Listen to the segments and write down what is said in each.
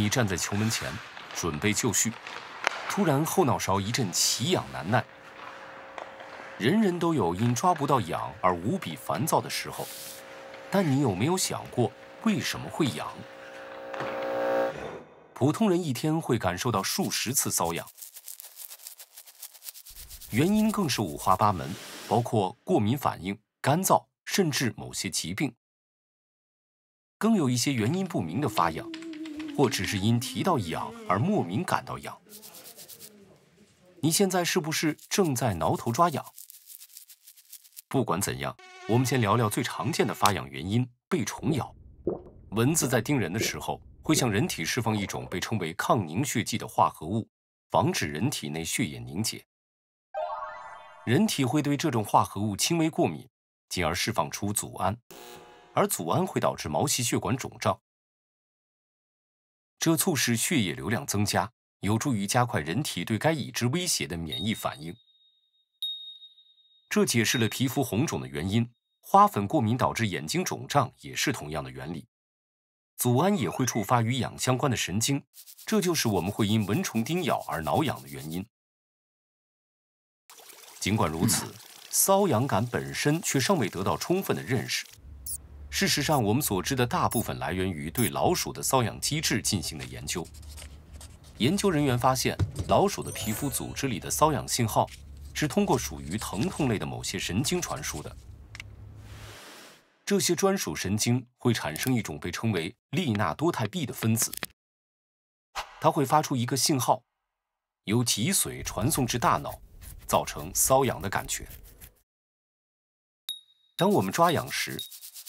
你站在球门前，准备就绪。突然，后脑勺一阵奇痒难耐。人人都有因抓不到痒而无比烦躁的时候，但你有没有想过为什么会痒？普通人一天会感受到数十次瘙痒，原因更是五花八门，包括过敏反应、干燥，甚至某些疾病。更有一些原因不明的发痒。或只是因提到痒而莫名感到痒。你现在是不是正在挠头抓痒？不管怎样，我们先聊聊最常见的发痒原因——被虫咬。蚊子在叮人的时候，会向人体释放一种被称为抗凝血剂的化合物，防止人体内血液凝结。人体会对这种化合物轻微过敏，进而释放出组胺，而组胺会导致毛细血管肿胀。这促使血液流量增加，有助于加快人体对该已知威胁的免疫反应。这解释了皮肤红肿的原因。花粉过敏导致眼睛肿胀也是同样的原理。组胺也会触发与痒相关的神经，这就是我们会因蚊虫叮咬而挠痒的原因。尽管如此，瘙痒感本身却尚未得到充分的认识。事实上，我们所知的大部分来源于对老鼠的瘙痒机制进行的研究。研究人员发现，老鼠的皮肤组织里的瘙痒信号是通过属于疼痛类的某些神经传输的。这些专属神经会产生一种被称为利纳多肽 B 的分子，它会发出一个信号，由脊髓传送至大脑，造成瘙痒的感觉。当我们抓痒时，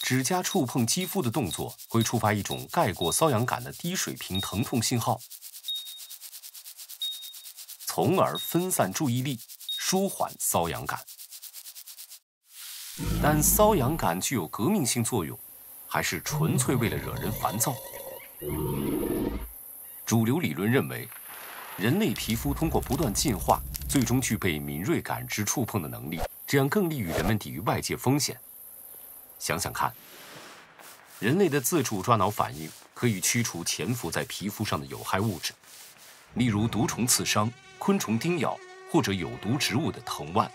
指甲触碰肌肤的动作会触发一种盖过瘙痒感的低水平疼痛信号，从而分散注意力，舒缓瘙痒感。但瘙痒感具有革命性作用，还是纯粹为了惹人烦躁？主流理论认为，人类皮肤通过不断进化，最终具备敏锐感知触碰的能力，这样更利于人们抵御外界风险。想想看，人类的自主抓挠反应可以驱除潜伏在皮肤上的有害物质，例如毒虫刺伤、昆虫叮咬或者有毒植物的藤蔓。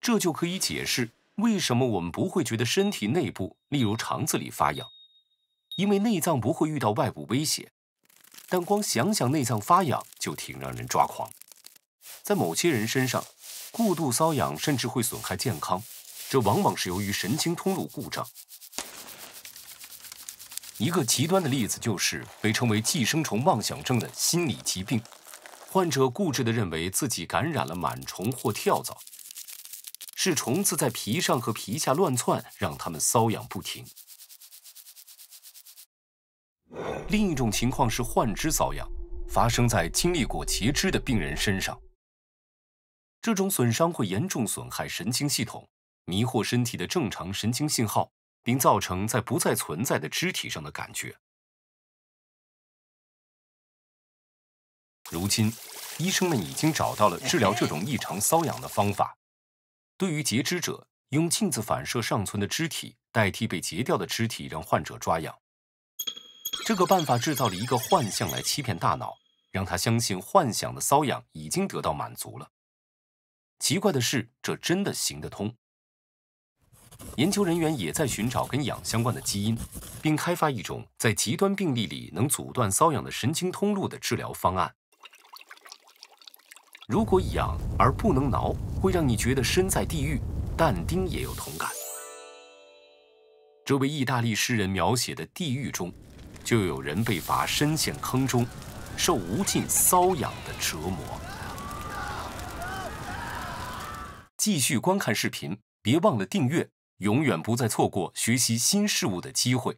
这就可以解释为什么我们不会觉得身体内部，例如肠子里发痒，因为内脏不会遇到外部威胁。但光想想内脏发痒就挺让人抓狂。在某些人身上，过度瘙痒甚至会损害健康。这往往是由于神经通路故障。一个极端的例子就是被称为“寄生虫妄想症”的心理疾病，患者固执的认为自己感染了螨虫或跳蚤，是虫子在皮上和皮下乱窜，让他们瘙痒不停。另一种情况是患肢瘙痒，发生在经历过截肢的病人身上。这种损伤会严重损害神经系统。迷惑身体的正常神经信号，并造成在不再存在的肢体上的感觉。如今，医生们已经找到了治疗这种异常瘙痒的方法。对于截肢者，用镜子反射尚存的肢体代替被截掉的肢体，让患者抓痒。这个办法制造了一个幻象来欺骗大脑，让他相信幻想的瘙痒已经得到满足了。奇怪的是，这真的行得通。研究人员也在寻找跟痒相关的基因，并开发一种在极端病例里能阻断瘙痒的神经通路的治疗方案。如果痒而不能挠，会让你觉得身在地狱。但丁也有同感。这位意大利诗人描写的地狱中，就有人被罚深陷坑中，受无尽瘙痒的折磨。继续观看视频，别忘了订阅。永远不再错过学习新事物的机会。